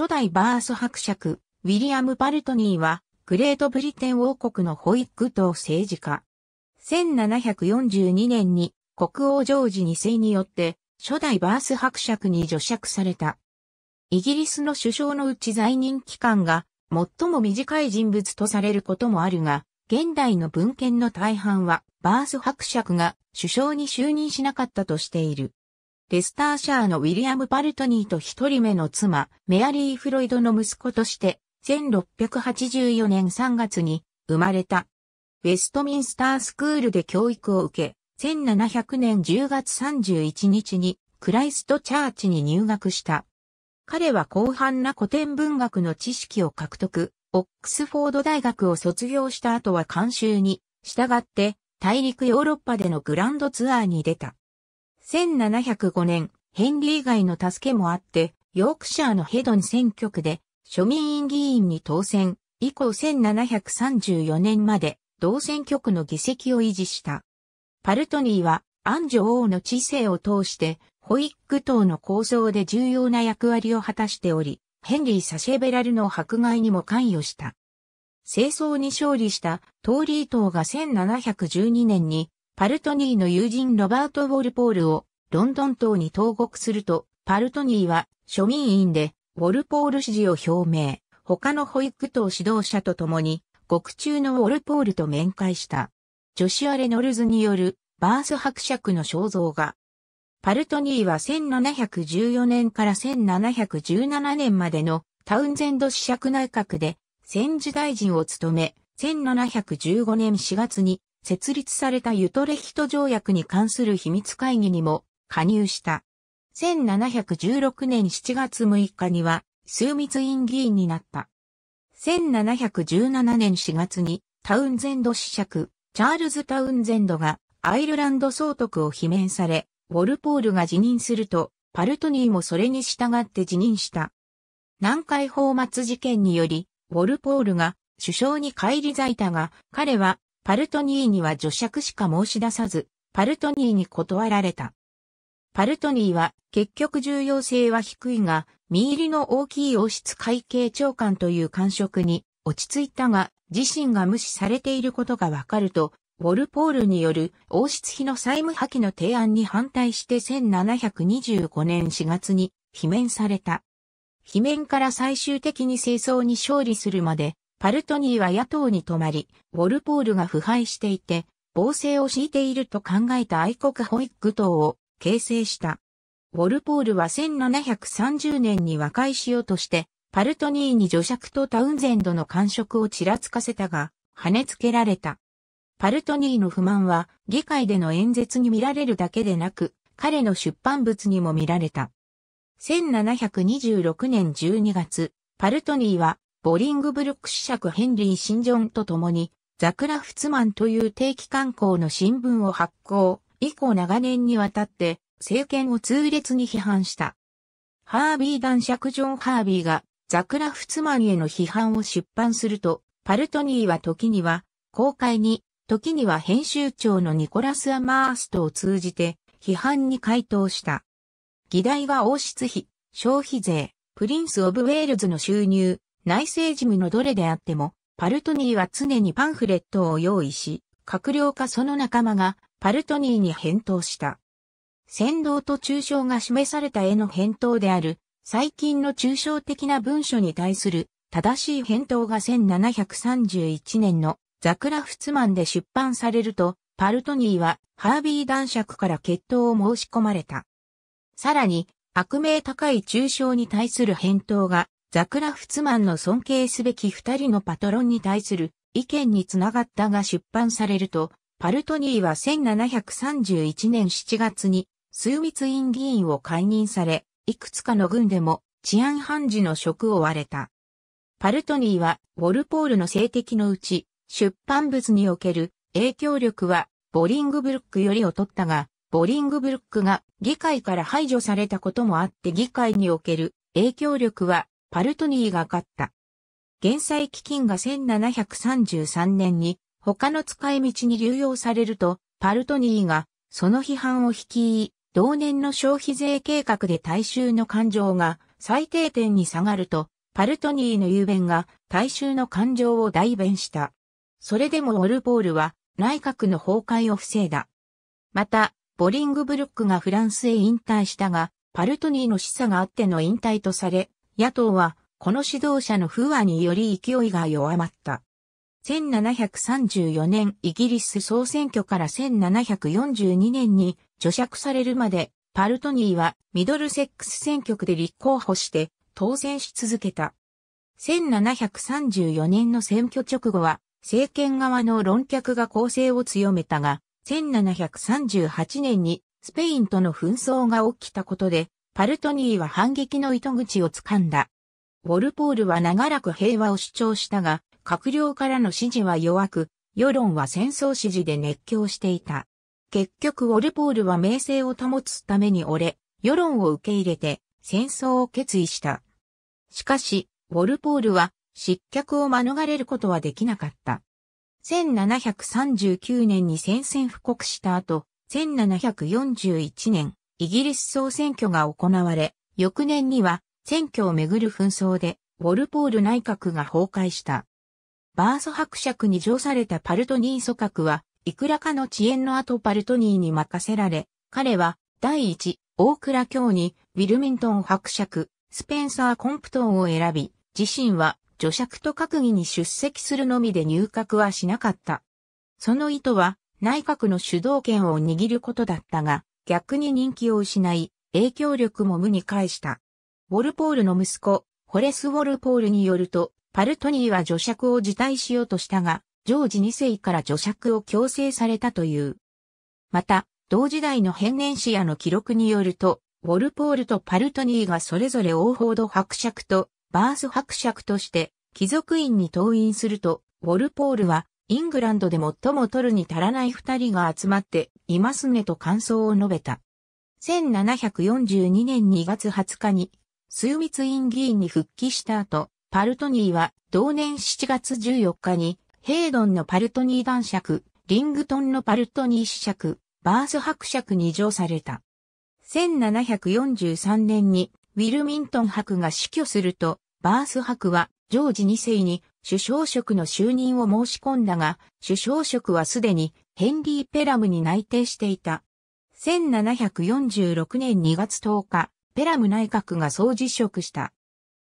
初代バース伯爵、ウィリアム・パルトニーは、グレートブリテン王国のホイッグ党政治家。1742年に国王ジョージ2世によって初代バース伯爵に除爵された。イギリスの首相のうち在任期間が最も短い人物とされることもあるが、現代の文献の大半はバース伯爵が首相に就任しなかったとしている。レスターシャーのウィリアム・パルトニーと一人目の妻、メアリー・フロイドの息子として、1684年3月に生まれた。ウェストミンスタースクールで教育を受け、1700年10月31日にクライストチャーチに入学した。彼は広範な古典文学の知識を獲得、オックスフォード大学を卒業した後は監修に、従って大陸ヨーロッパでのグランドツアーに出た。1705年、ヘンリー以外の助けもあって、ヨークシャーのヘドン選挙区で庶民院議員に当選、以降1734年まで同選挙区の議席を維持した。パルトニーはアンジョ王の知性を通してホイック党の構想で重要な役割を果たしており、ヘンリー・サシェベラルの迫害にも関与した。清掃に勝利したトーリー党が1712年にパルトニーの友人ロバート・ウォルポールをロンドン島に投獄すると、パルトニーは庶民院でウォルポール支持を表明、他の保育等指導者と共に、獄中のウォルポールと面会した。ジョシュア・レノルズによるバース伯爵の肖像画。パルトニーは1714年から1717年までのタウンゼンド子爵内閣で戦時大臣を務め、1715年4月に設立されたユトレヒト条約に関する秘密会議にも加入した。1716年7月6日には、数密院議員になった。1717年4月に、タウンゼンド子爵、チャールズ・タウンゼンドがアイルランド総督を罷免され、ウォルポールが辞任すると、パルトニーもそれに従って辞任した。南海放末事件により、ウォルポールが首相に返り咲いたが、彼はパルトニーには助釈しか申し出さず、パルトニーに断られた。パルトニーは結局重要性は低いが、身入りの大きい王室会計長官という感触に落ち着いたが、自身が無視されていることがわかると、ウォルポールによる王室費の債務破棄の提案に反対して1725年4月に罷免された。罷免から最終的に清掃に勝利するまでパルトニーは野党に泊まり、ウォルポールが腐敗していて、暴政を敷いていると考えた愛国ホイッグ党を形成した。ウォルポールは1730年に和解しようとして、パルトニーに女爵とタウンゼンドの感触をちらつかせたが、跳ねつけられた。パルトニーの不満は、議会での演説に見られるだけでなく、彼の出版物にも見られた。1726年12月、パルトニーはボリングブルック子爵ヘンリー・シンジョンと共に、ザクラフツマンという定期刊行の新聞を発行、以降長年にわたって政権を痛烈に批判した。ハービー男爵ジョン・ハービーがザクラフツマンへの批判を出版すると、パルトニーは時には公開に、時には編集長のニコラス・アマーストを通じて批判に回答した。議題は王室費、消費税、プリンス・オブ・ウェールズの収入、内政事務のどれであっても、パルトニーは常にパンフレットを用意し、閣僚かその仲間がパルトニーに返答した。先導と抽象が示された絵の返答である、最近の抽象的な文書に対する正しい返答が1731年のザクラフツマンで出版されると、パルトニーはハービー男爵から決闘を申し込まれた。さらに、悪名高い抽象に対する返答がザクラフツマンの尊敬すべき二人のパトロンに対する意見につながったが出版されると、パルトニーは1731年7月に数密院議員を解任され、いくつかの軍でも治安判事の職を追われた。パルトニーは、ウォルポールの性的のうち、出版物における影響力は、ボリングブルックより劣ったが、ボリングブルックが議会から排除されたこともあって議会における影響力はパルトニーが勝った。減災基金が1733年に他の使い道に流用されると、パルトニーがその批判を率い、同年の消費税計画で大衆の感情が最低点に下がると、パルトニーの雄弁が大衆の感情を代弁した。それでもオルポールは内閣の崩壊を防いだ。また、ボリングブルックがフランスへ引退したが、パルトニーの示唆があっての引退とされ、野党は、この指導者の不和により勢いが弱まった。1734年イギリス総選挙から1742年に除釈されるまで、パルトニーはミドルセックス選挙区で立候補して当選し続けた。1734年の選挙直後は、政権側の論客が攻勢を強めたが、1738年にスペインとの紛争が起きたことで、パルトニーは反撃の糸口をつかんだ。ウォルポールは長らく平和を主張したが、閣僚からの支持は弱く、世論は戦争支持で熱狂していた。結局ウォルポールは名声を保つために折れ、世論を受け入れて戦争を決意した。しかし、ウォルポールは失脚を免れることはできなかった。1739年に宣戦布告した後、1741年、イギリス総選挙が行われ、翌年には選挙をめぐる紛争でウォルポール内閣が崩壊した。バース伯爵に乗されたパルトニー組閣は、いくらかの遅延の後パルトニーに任せられ、彼は第一、大倉教にウィルミントン伯爵、スペンサー・コンプトンを選び、自身は女爵と閣議に出席するのみで入閣はしなかった。その意図は内閣の主導権を握ることだったが、逆に人気を失い、影響力も無に返した。ウォルポールの息子、ホレス・ウォルポールによると、パルトニーは女爵を辞退しようとしたが、ジョージ2世から女爵を強制されたという。また、同時代の変年史ンシアの記録によると、ウォルポールとパルトニーがそれぞれオーフォード伯爵とバース伯爵として貴族院に登院すると、ウォルポールはイングランドで最も取るに足らない二人が集まっていますねと感想を述べた。1742年2月20日に、枢密院議員に復帰した後、パルトニーは同年7月14日に、ヘイドンのパルトニー男爵、リングトンのパルトニー子爵、バース伯爵に上された。1743年にウィルミントン伯が死去すると、バース伯はジョージ2世に首相職の就任を申し込んだが、首相職はすでにヘンリー・ペラムに内定していた。1746年2月10日、ペラム内閣が総辞職した。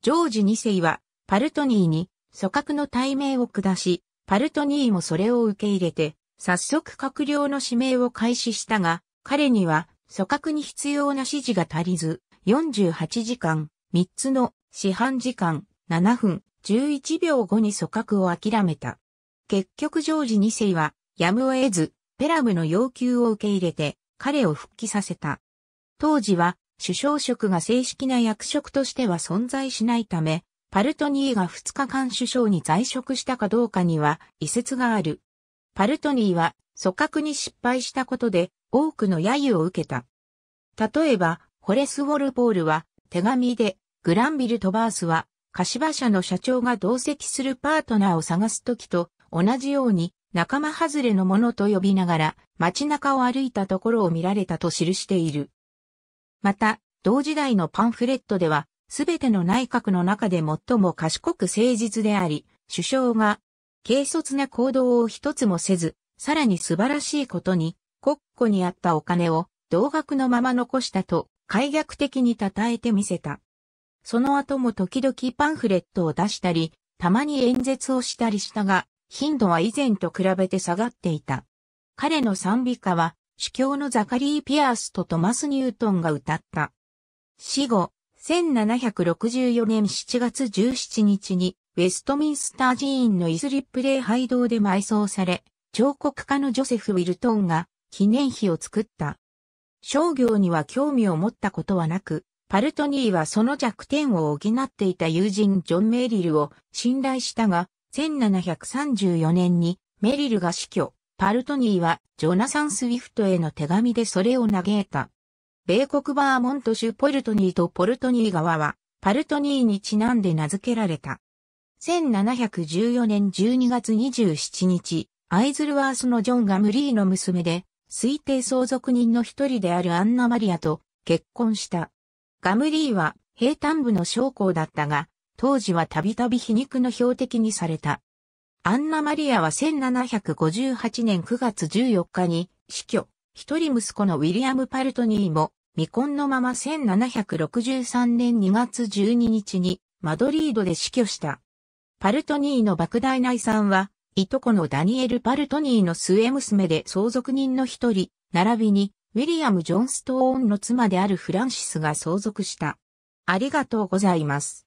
ジョージ2世は、パルトニーに、組閣の対名を下し、パルトニーもそれを受け入れて、早速閣僚の指名を開始したが、彼には、組閣に必要な指示が足りず、48時間、3つの、市販時間、7分、11秒後に組閣を諦めた。結局ジョージ2世は、やむを得ず、ペラムの要求を受け入れて、彼を復帰させた。当時は、首相職が正式な役職としては存在しないため、パルトニーが2日間首相に在職したかどうかには、遺説がある。パルトニーは、組閣に失敗したことで、多くの揶揄を受けた。例えば、ホレス・ウォルポールは、手紙で、グランビル・トバースは、柏社の社長が同席するパートナーを探すときと同じように仲間外れのものと呼びながら街中を歩いたところを見られたと記している。また、同時代のパンフレットでは、すべての内閣の中で最も賢く誠実であり、首相が、軽率な行動を一つもせず、さらに素晴らしいことに、国庫にあったお金を、同額のまま残したと、解逆的に称えてみせた。その後も時々パンフレットを出したり、たまに演説をしたりしたが、頻度は以前と比べて下がっていた。彼の賛美歌は、主教のザカリー・ピアースとトマス・ニュートンが歌った。死後、1764年7月17日に、ウェストミンスター寺院のイスリップ礼拝堂で埋葬され、彫刻家のジョセフ・ウィルトンが記念碑を作った。商業には興味を持ったことはなく、パルトニーはその弱点を補っていた友人ジョン・メリルを信頼したが、1734年にメリルが死去、パルトニーはジョナサン・スウィフトへの手紙でそれを嘆いた。米国バーモント州ポルトニーとポルトニー側は、パルトニーにちなんで名付けられた。1714年12月27日、アイズルワースのジョンがムリーの娘で、推定相続人の一人であるアンナ・マリアと結婚した。ガムリーは平坦部の将校だったが、当時はたびたび皮肉の標的にされた。アンナマリアは1758年9月14日に死去、一人息子のウィリアム・パルトニーも未婚のまま1763年2月12日にマドリードで死去した。パルトニーの莫大な遺産は、いとこのダニエル・パルトニーの末娘で相続人の一人、並びにウィリアム・ジョンストーンの妻であるフランシスが相続した。ありがとうございます。